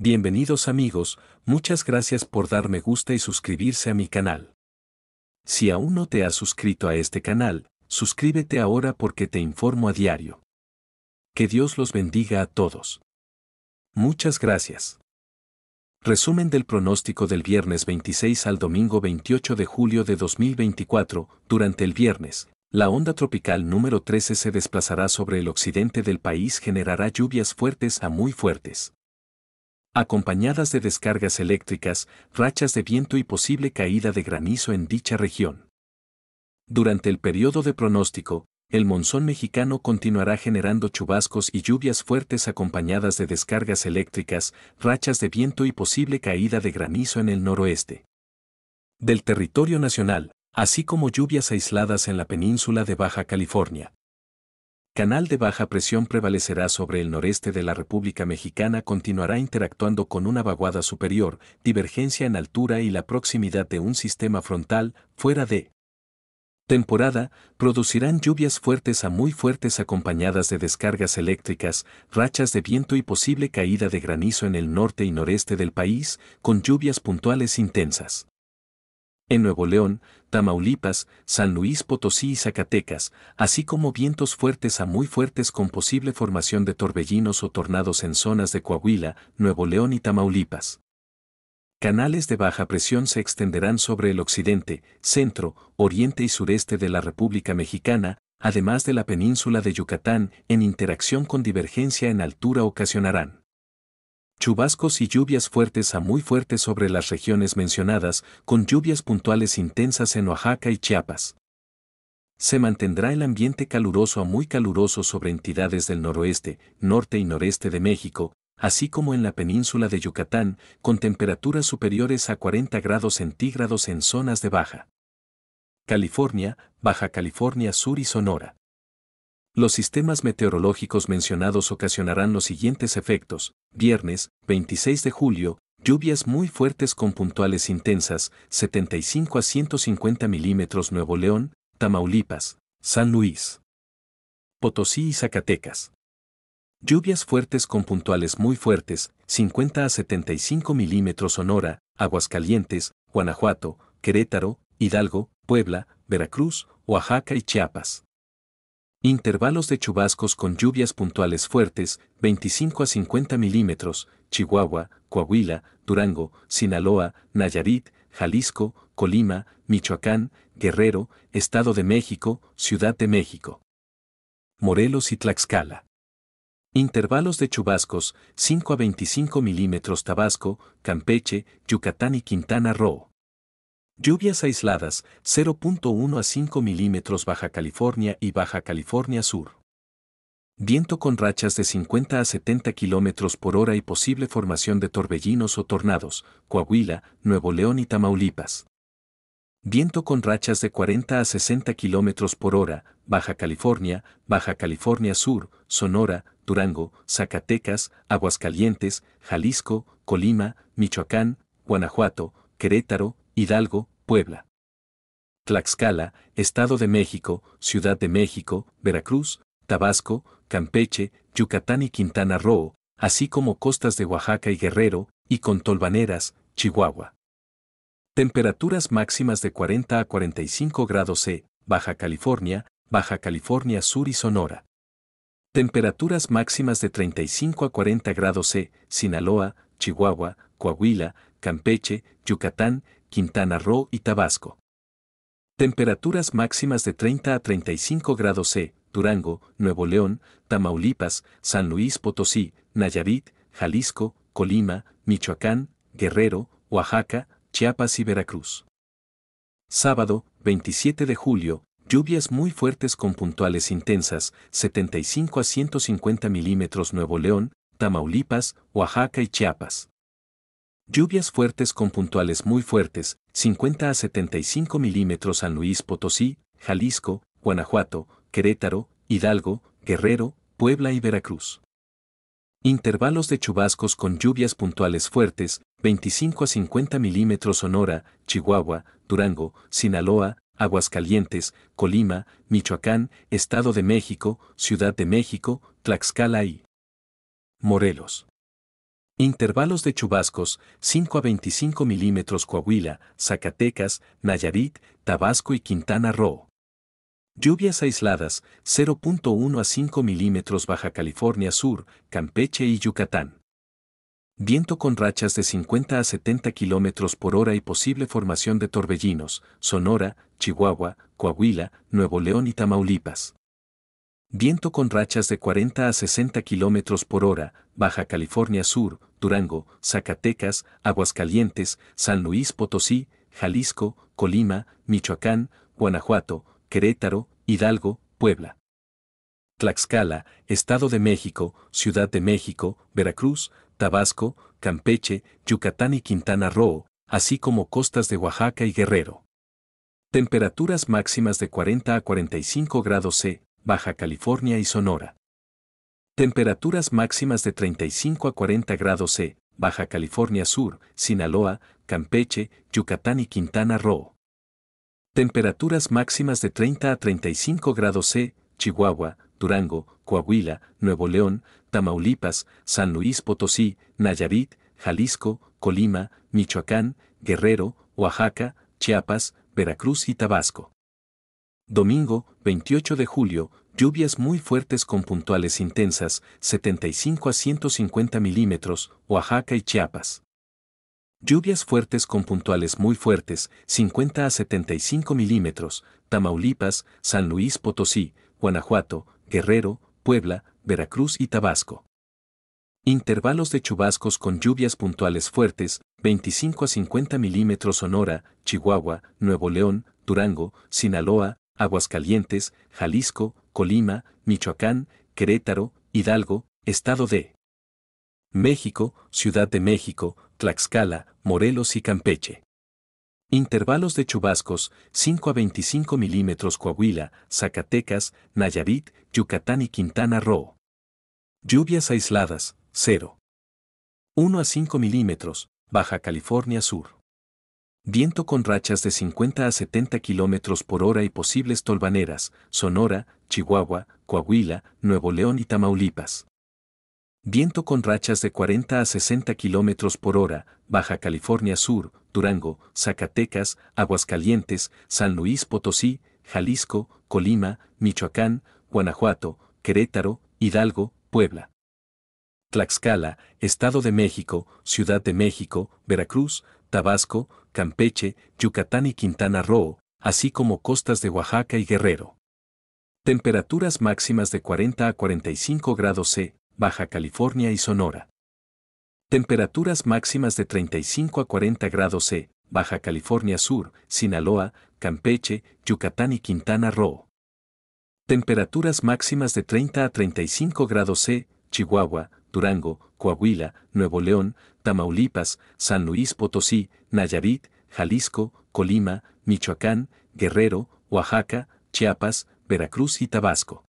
Bienvenidos amigos, muchas gracias por darme gusta y suscribirse a mi canal. Si aún no te has suscrito a este canal, suscríbete ahora porque te informo a diario. Que Dios los bendiga a todos. Muchas gracias. Resumen del pronóstico del viernes 26 al domingo 28 de julio de 2024. Durante el viernes, la onda tropical número 13 se desplazará sobre el occidente del país, generará lluvias fuertes a muy fuertes acompañadas de descargas eléctricas, rachas de viento y posible caída de granizo en dicha región. Durante el periodo de pronóstico, el monzón mexicano continuará generando chubascos y lluvias fuertes acompañadas de descargas eléctricas, rachas de viento y posible caída de granizo en el noroeste. Del territorio nacional, así como lluvias aisladas en la península de Baja California canal de baja presión prevalecerá sobre el noreste de la República Mexicana, continuará interactuando con una vaguada superior, divergencia en altura y la proximidad de un sistema frontal fuera de temporada, producirán lluvias fuertes a muy fuertes acompañadas de descargas eléctricas, rachas de viento y posible caída de granizo en el norte y noreste del país, con lluvias puntuales intensas en Nuevo León, Tamaulipas, San Luis Potosí y Zacatecas, así como vientos fuertes a muy fuertes con posible formación de torbellinos o tornados en zonas de Coahuila, Nuevo León y Tamaulipas. Canales de baja presión se extenderán sobre el occidente, centro, oriente y sureste de la República Mexicana, además de la península de Yucatán, en interacción con divergencia en altura ocasionarán Chubascos y lluvias fuertes a muy fuertes sobre las regiones mencionadas, con lluvias puntuales intensas en Oaxaca y Chiapas. Se mantendrá el ambiente caluroso a muy caluroso sobre entidades del noroeste, norte y noreste de México, así como en la península de Yucatán, con temperaturas superiores a 40 grados centígrados en zonas de Baja California, Baja California Sur y Sonora. Los sistemas meteorológicos mencionados ocasionarán los siguientes efectos. Viernes, 26 de julio, lluvias muy fuertes con puntuales intensas, 75 a 150 milímetros Nuevo León, Tamaulipas, San Luis, Potosí y Zacatecas. Lluvias fuertes con puntuales muy fuertes, 50 a 75 milímetros Sonora, Aguascalientes, Guanajuato, Querétaro, Hidalgo, Puebla, Veracruz, Oaxaca y Chiapas. Intervalos de chubascos con lluvias puntuales fuertes, 25 a 50 milímetros, Chihuahua, Coahuila, Durango, Sinaloa, Nayarit, Jalisco, Colima, Michoacán, Guerrero, Estado de México, Ciudad de México. Morelos y Tlaxcala. Intervalos de chubascos, 5 a 25 milímetros Tabasco, Campeche, Yucatán y Quintana Roo. Lluvias aisladas, 0.1 a 5 milímetros Baja California y Baja California Sur. Viento con rachas de 50 a 70 kilómetros por hora y posible formación de torbellinos o tornados, Coahuila, Nuevo León y Tamaulipas. Viento con rachas de 40 a 60 kilómetros por hora, Baja California, Baja California Sur, Sonora, Durango, Zacatecas, Aguascalientes, Jalisco, Colima, Michoacán, Guanajuato, Querétaro, Hidalgo, Puebla. Tlaxcala, Estado de México, Ciudad de México, Veracruz, Tabasco, Campeche, Yucatán y Quintana Roo, así como costas de Oaxaca y Guerrero, y con tolvaneras, Chihuahua. Temperaturas máximas de 40 a 45 grados C, Baja California, Baja California Sur y Sonora. Temperaturas máximas de 35 a 40 grados C, Sinaloa, Chihuahua, Coahuila, Campeche, Yucatán Quintana Roo y Tabasco. Temperaturas máximas de 30 a 35 grados C, Durango, Nuevo León, Tamaulipas, San Luis Potosí, Nayarit, Jalisco, Colima, Michoacán, Guerrero, Oaxaca, Chiapas y Veracruz. Sábado, 27 de julio, lluvias muy fuertes con puntuales intensas, 75 a 150 milímetros Nuevo León, Tamaulipas, Oaxaca y Chiapas. Lluvias fuertes con puntuales muy fuertes, 50 a 75 milímetros San Luis Potosí, Jalisco, Guanajuato, Querétaro, Hidalgo, Guerrero, Puebla y Veracruz. Intervalos de chubascos con lluvias puntuales fuertes, 25 a 50 milímetros Sonora, Chihuahua, Durango, Sinaloa, Aguascalientes, Colima, Michoacán, Estado de México, Ciudad de México, Tlaxcala y Morelos. Intervalos de chubascos 5 a 25 milímetros Coahuila, Zacatecas, Nayarit, Tabasco y Quintana Roo. Lluvias aisladas 0.1 a 5 milímetros Baja California Sur, Campeche y Yucatán. Viento con rachas de 50 a 70 kilómetros por hora y posible formación de torbellinos, Sonora, Chihuahua, Coahuila, Nuevo León y Tamaulipas. Viento con rachas de 40 a 60 km por hora, Baja California Sur, Durango, Zacatecas, Aguascalientes, San Luis Potosí, Jalisco, Colima, Michoacán, Guanajuato, Querétaro, Hidalgo, Puebla. Tlaxcala, Estado de México, Ciudad de México, Veracruz, Tabasco, Campeche, Yucatán y Quintana Roo, así como costas de Oaxaca y Guerrero. Temperaturas máximas de 40 a 45 grados C, Baja California y Sonora. Temperaturas máximas de 35 a 40 grados C, Baja California Sur, Sinaloa, Campeche, Yucatán y Quintana Roo. Temperaturas máximas de 30 a 35 grados C, Chihuahua, Durango, Coahuila, Nuevo León, Tamaulipas, San Luis Potosí, Nayarit, Jalisco, Colima, Michoacán, Guerrero, Oaxaca, Chiapas, Veracruz y Tabasco. Domingo, 28 de julio, lluvias muy fuertes con puntuales intensas, 75 a 150 milímetros, Oaxaca y Chiapas. Lluvias fuertes con puntuales muy fuertes, 50 a 75 milímetros, Tamaulipas, San Luis Potosí, Guanajuato, Guerrero, Puebla, Veracruz y Tabasco. Intervalos de chubascos con lluvias puntuales fuertes, 25 a 50 milímetros Sonora, Chihuahua, Nuevo León, Durango, Sinaloa, Aguascalientes, Jalisco, Colima, Michoacán, Querétaro, Hidalgo, Estado de México, Ciudad de México, Tlaxcala, Morelos y Campeche. Intervalos de chubascos 5 a 25 milímetros Coahuila, Zacatecas, Nayarit, Yucatán y Quintana Roo. Lluvias aisladas 0. 1 a 5 milímetros, Baja California Sur viento con rachas de 50 a 70 kilómetros por hora y posibles tolvaneras, Sonora, Chihuahua, Coahuila, Nuevo León y Tamaulipas. Viento con rachas de 40 a 60 kilómetros por hora, Baja California Sur, Durango, Zacatecas, Aguascalientes, San Luis Potosí, Jalisco, Colima, Michoacán, Guanajuato, Querétaro, Hidalgo, Puebla. Tlaxcala, Estado de México, Ciudad de México, Veracruz, Tabasco, Campeche, Yucatán y Quintana Roo, así como costas de Oaxaca y Guerrero. Temperaturas máximas de 40 a 45 grados C, Baja California y Sonora. Temperaturas máximas de 35 a 40 grados C, Baja California Sur, Sinaloa, Campeche, Yucatán y Quintana Roo. Temperaturas máximas de 30 a 35 grados C, Chihuahua, Durango, Coahuila, Nuevo León, Tamaulipas, San Luis Potosí, Nayarit, Jalisco, Colima, Michoacán, Guerrero, Oaxaca, Chiapas, Veracruz y Tabasco.